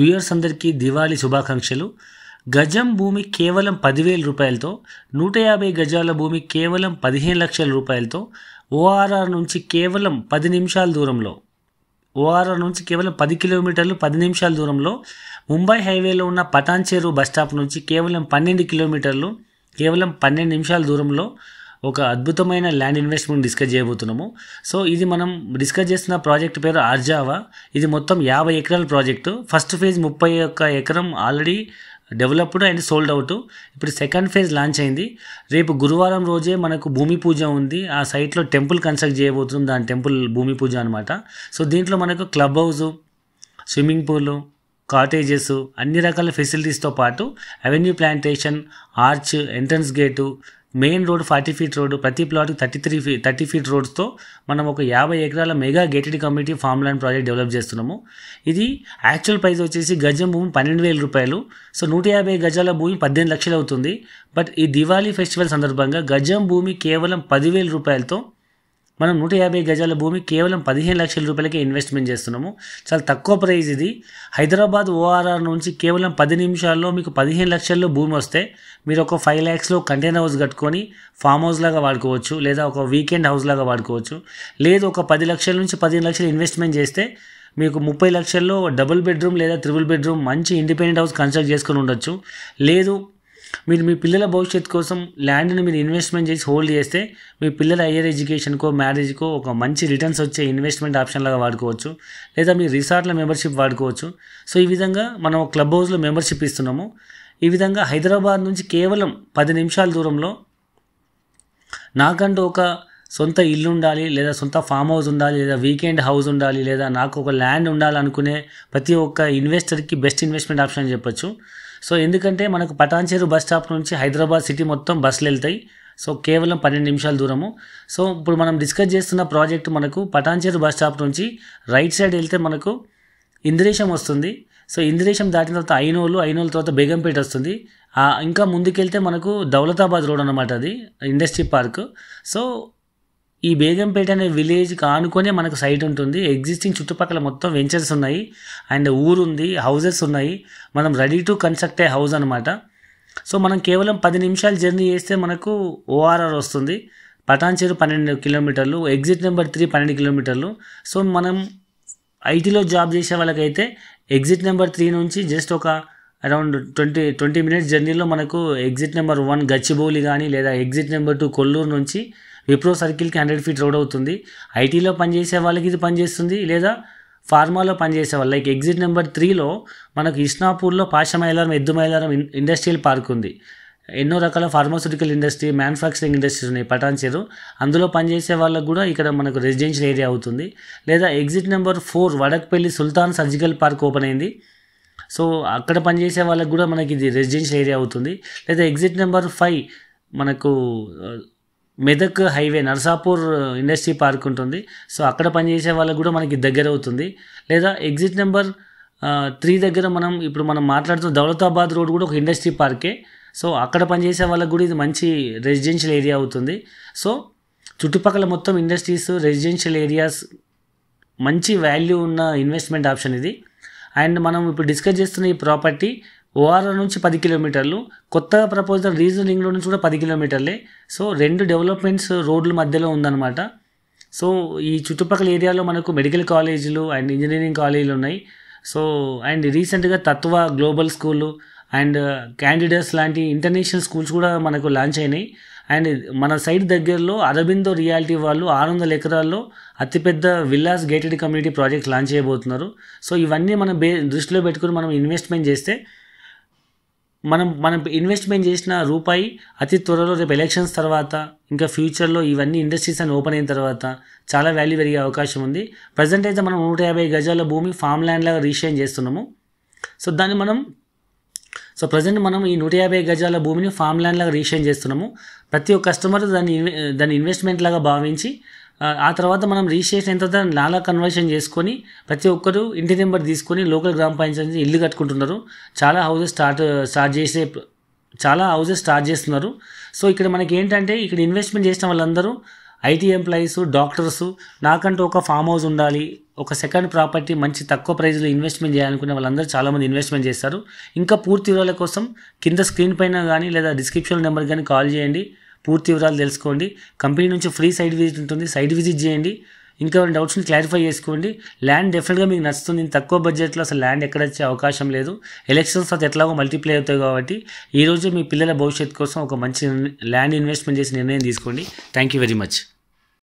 viewers అందరికీ దివాళీ శుభాకాంక్షలు గజం భూమి కేవలం పదివేల రూపాయలతో నూట యాభై గజాల భూమి కేవలం పదిహేను లక్షల రూపాయలతో ఓఆర్ఆర్ నుంచి కేవలం పది నిమిషాల దూరంలో ఓఆర్ఆర్ నుంచి కేవలం పది కిలోమీటర్లు పది నిమిషాల దూరంలో ముంబై హైవేలో ఉన్న పటాన్చేరు బస్టాప్ నుంచి కేవలం పన్నెండు కిలోమీటర్లు కేవలం పన్నెండు నిమిషాల దూరంలో ఒక అద్భుతమైన ల్యాండ్ ఇన్వెస్ట్మెంట్ డిస్కస్ చేయబోతున్నాము సో ఇది మనం డిస్కస్ చేస్తున్న ప్రాజెక్ట్ పేరు ఆర్జావా ఇది మొత్తం యాభై ఎకరాల ప్రాజెక్టు ఫస్ట్ ఫేజ్ ముప్పై ఒక్క ఎకరం already developed and sold out ఇప్పుడు సెకండ్ ఫేజ్ లాంచ్ అయింది రేపు గురువారం రోజే మనకు భూమి పూజ ఉంది ఆ సైట్లో టెంపుల్ కన్స్ట్రక్ట్ చేయబోతున్నాం దాని టెంపుల్ భూమి పూజ అనమాట సో దీంట్లో మనకు club house swimming pool cottages అన్ని రకాల ఫెసిలిటీస్తో పాటు avenue plantation arch entrance gate main road forty feet road ప్రతి ప్లాట్కి thirty three feet thirty feet రోడ్స్తో మనం ఒక యాభై ఎకరాల mega gated community farm land project develop చేస్తున్నాము ఇది యాక్చువల్ ప్రైస్ వచ్చేసి గజం భూమి పన్నెండు వేల రూపాయలు సో నూట యాభై గజాల భూమి పద్దెనిమిది లక్షలు అవుతుంది బట్ ఈ దివాళీ ఫెస్టివల్ సందర్భంగా గజం భూమి కేవలం పదివేల రూపాయలతో మనం నూట యాభై గజాల భూమి కేవలం పదిహేను లక్షల రూపాయలకే ఇన్వెస్ట్మెంట్ చేస్తున్నాము చాలా తక్కువ ప్రైజ్ ఇది హైదరాబాద్ ఓఆర్ఆర్ నుంచి కేవలం పది నిమిషాల్లో మీకు పదిహేను లక్షల్లో భూమి వస్తే మీరు ఒక ఫైవ్ ల్యాక్స్లో కంటైనర్ హౌస్ కట్టుకొని ఫామ్ హౌస్ లాగా వాడుకోవచ్చు లేదా ఒక వీకెండ్ హౌస్ లాగా వాడుకోవచ్చు లేదు ఒక పది లక్షల నుంచి పదిహేను లక్షలు ఇన్వెస్ట్మెంట్ చేస్తే మీకు ముప్పై లక్షల్లో డబుల్ బెడ్రూమ్ లేదా త్రిబుల్ బెడ్రూమ్ మంచి ఇండిపెండెంట్ హౌస్ కన్స్ట్రక్ట్ చేసుకొని ఉండొచ్చు లేదు మీరు మీ పిల్లల భవిష్యత్ కోసం ల్యాండ్ని మీరు ఇన్వెస్ట్మెంట్ చేసి హోల్డ్ చేస్తే మీ పిల్లల హయ్యర్ ఎడ్యుకేషన్కో మ్యారేజ్కో ఒక మంచి రిటర్న్స్ వచ్చే ఇన్వెస్ట్మెంట్ ఆప్షన్ లాగా వాడుకోవచ్చు లేదా మీ రిసార్ట్ల మెంబర్షిప్ వాడుకోవచ్చు సో ఈ విధంగా మనం క్లబ్ హౌస్లో మెంబర్షిప్ ఇస్తున్నాము ఈ విధంగా హైదరాబాద్ నుంచి కేవలం పది నిమిషాల దూరంలో నాకంటూ ఒక సొంత ఇల్లు ఉండాలి లేదా సొంత ఫామ్ హౌస్ ఉండాలి లేదా వీకెండ్ హౌస్ ఉండాలి లేదా నాకు ఒక ల్యాండ్ ఉండాలనుకునే ప్రతి ఒక్క ఇన్వెస్టర్కి బెస్ట్ ఇన్వెస్ట్మెంట్ ఆప్షన్ అని చెప్పొచ్చు సో ఎందుకంటే మనకు పటాన్చేరు బస్ స్టాప్ నుంచి హైదరాబాద్ సిటీ మొత్తం బస్సులు వెళ్తాయి సో కేవలం పన్నెండు నిమిషాల దూరము సో ఇప్పుడు మనం డిస్కస్ చేస్తున్న ప్రాజెక్ట్ మనకు పటాన్చేరు బస్ స్టాప్ నుంచి రైట్ సైడ్ వెళ్తే మనకు ఇంద్రేశం వస్తుంది సో ఇంద్రేశం దాటిన తర్వాత ఐనోలు ఐనోళ్ళ తర్వాత బేగంపేట వస్తుంది ఇంకా ముందుకెళ్తే మనకు దౌలతాబాద్ రోడ్ అనమాట అది ఇండస్ట్రీ పార్క్ సో ఈ బేగంపేట అనే విలేజ్కి ఆనుకొని మనకు సైట్ ఉంటుంది ఎగ్జిస్టింగ్ చుట్టుపక్కల మొత్తం వెంచర్స్ ఉన్నాయి అండ్ ఊరు ఉంది హౌజెస్ ఉన్నాయి మనం రెడీ టు కన్స్ట్రక్ట్ అయ్యే హౌస్ అనమాట సో మనం కేవలం పది నిమిషాలు జర్నీ చేస్తే మనకు ఓఆర్ఆర్ వస్తుంది పటాన్చేరు పన్నెండు కిలోమీటర్లు ఎగ్జిట్ నెంబర్ త్రీ పన్నెండు కిలోమీటర్లు సో మనం ఐటీలో జాబ్ చేసే వాళ్ళకైతే ఎగ్జిట్ నెంబర్ త్రీ నుంచి జస్ట్ ఒక అరౌండ్ ట్వంటీ ట్వంటీ మినిట్స్ జర్నీలో మనకు ఎగ్జిట్ నెంబర్ వన్ గచ్చిబౌలి కానీ లేదా ఎగ్జిట్ నెంబర్ టూ కొల్లూరు నుంచి విప్రో సర్కిల్కి హండ్రెడ్ ఫీట్ రోడ్ అవుతుంది ఐటీలో పనిచేసే వాళ్ళకి ఇది పనిచేస్తుంది లేదా ఫార్మాలో పనిచేసే వాళ్ళు లైక్ ఎగ్జిట్ నెంబర్ త్రీలో మనకు ఇష్నాపూర్లో పాష మైలారం ఎద్దు మైలారం ఇండస్ట్రియల్ పార్క్ ఉంది ఎన్నో రకాల ఫార్మాస్యూటికల్ ఇండస్ట్రీ మ్యానుఫ్యాక్చరింగ్ ఇండస్ట్రీస్ ఉన్నాయి పటాన్చేరు అందులో పనిచేసే వాళ్ళకు కూడా ఇక్కడ మనకు రెసిడెన్షియల్ ఏరియా అవుతుంది లేదా exit number four Vadakpalli Sultan surgical park open అయింది సో అక్కడ పనిచేసే వాళ్ళకు కూడా మనకి ఇది రెసిడెన్షియల్ ఏరియా అవుతుంది లేదా ఎగ్జిట్ నెంబర్ ఫైవ్ మనకు Medak highway Narsapur industry park ఉంటుంది సో అక్కడ పనిచేసే వాళ్ళకు కూడా మనకి దగ్గర అవుతుంది లేదా ఎగ్జిట్ నెంబర్ త్రీ దగ్గర మనం ఇప్పుడు మనం మాట్లాడుతున్న దౌలతాబాద్ రోడ్ కూడా ఒక ఇండస్ట్రీ పార్కే సో అక్కడ పనిచేసే వాళ్ళకు కూడా ఇది మంచి రెసిడెన్షియల్ ఏరియా అవుతుంది సో చుట్టుపక్కల మొత్తం ఇండస్ట్రీస్ రెసిడెన్షియల్ ఏరియాస్ మంచి వాల్యూ ఉన్న ఇన్వెస్ట్మెంట్ ఆప్షన్ ఇది అండ్ మనం ఇప్పుడు డిస్కస్ చేస్తున్న ఈ ప్రాపర్టీ ఓఆర్ఆర్ నుంచి పది కిలోమీటర్లు కొత్తగా ప్రపోజ్ రీజన్ రింగ్ రోడ్ నుంచి కూడా పది కిలోమీటర్లే సో రెండు డెవలప్మెంట్స్ రోడ్ల మధ్యలో ఉందన్నమాట సో ఈ చుట్టుపక్కల ఏరియాలో మనకు మెడికల్ కాలేజీలు అండ్ ఇంజనీరింగ్ కాలేజీలు ఉన్నాయి సో అండ్ రీసెంట్గా Tatva global school and candidates లాంటి ఇంటర్నేషనల్ స్కూల్స్ కూడా మనకు లాంచ్ అయినాయి అండ్ మన సైడ్ దగ్గరలో అరబిందో రియాలిటీ వాళ్ళు ఆరు వందల ఎకరాల్లో అతిపెద్ద villas gated community project launch చేయబోతున్నారు సో ఇవన్నీ మనం బే దృష్టిలో పెట్టుకుని మనం ఇన్వెస్ట్మెంట్ చేస్తే మనం మనం ఇన్వెస్ట్మెంట్ చేసిన రూపాయి అతి త్వరలో రేపు ఎలక్షన్స్ తర్వాత ఇంకా ఫ్యూచర్లో ఇవన్నీ ఇండస్ట్రీస్ అని ఓపెన్ అయిన తర్వాత చాలా వాల్యూ పెరిగే అవకాశం ఉంది ప్రజెంట్ అయితే మనం నూట యాభై గజాల భూమి ఫామ్ ల్యాండ్ లాగా రీషేన్ చేస్తున్నాము సో దాన్ని మనం సో ప్రజెంట్ మనం ఈ నూట యాభై గజాల భూమిని ఫామ్ ల్యాండ్ లాగా రీషేన్ చేస్తున్నాము ప్రతి ఒక్క కస్టమర్ దాన్ని దాన్ని ఇన్వెస్ట్మెంట్ లాగా భావించి ఆ తర్వాత మనం రిజిస్ట్రేషన్ అయిన తర్వాత నాలా కన్వర్షన్ చేసుకొని ప్రతి ఒక్కరు ఇంటి నెంబర్ తీసుకొని లోకల్ గ్రామ పంచాయతీ ఇల్లు కట్టుకుంటున్నారు చాలా హౌసెస్ స్టార్ట్ స్టార్ట్ చేసే చాలా హౌసెస్ స్టార్ట్ చేస్తున్నారు సో ఇక్కడ మనకి ఏంటంటే ఇక్కడ ఇన్వెస్ట్మెంట్ చేసిన వాళ్ళందరూ ఐటీ ఎంప్లాయీస్ డాక్టర్స్ నాకంటూ ఒక ఫామ్ హౌస్ ఉండాలి ఒక సెకండ్ ప్రాపర్టీ మంచి తక్కువ ప్రైజ్లో ఇన్వెస్ట్మెంట్ చేయాలనుకునే వాళ్ళందరూ చాలామంది ఇన్వెస్ట్మెంట్ చేస్తారు ఇంకా పూర్తి వివరాల కోసం కింద స్క్రీన్ పైన కానీ లేదా డిస్క్రిప్షన్ నెంబర్ కానీ కాల్ చేయండి పూర్తి వివరాలు తెలుసుకోండి కంపెనీ నుంచి ఫ్రీ సైడ్ విజిట్ ఉంటుంది సైడ్ విజిట్ చేయండి ఇంకా డౌట్స్ని క్లారిఫై చేసుకోండి ల్యాండ్ డెఫినెట్గా మీకు నచ్చుతుంది తక్కువ బడ్జెట్లో అసలు ల్యాండ్ ఎక్కడ వచ్చే అవకాశం లేదు ఎలక్షన్స్ అది ఎట్లాగో మల్టీప్లై అవుతాయి కాబట్టి ఈరోజు మీ పిల్లల భవిష్యత్తు కోసం ఒక మంచి ల్యాండ్ ఇన్వెస్ట్మెంట్ చేసి నిర్ణయం తీసుకోండి థ్యాంక్ యూ వెరీ మచ్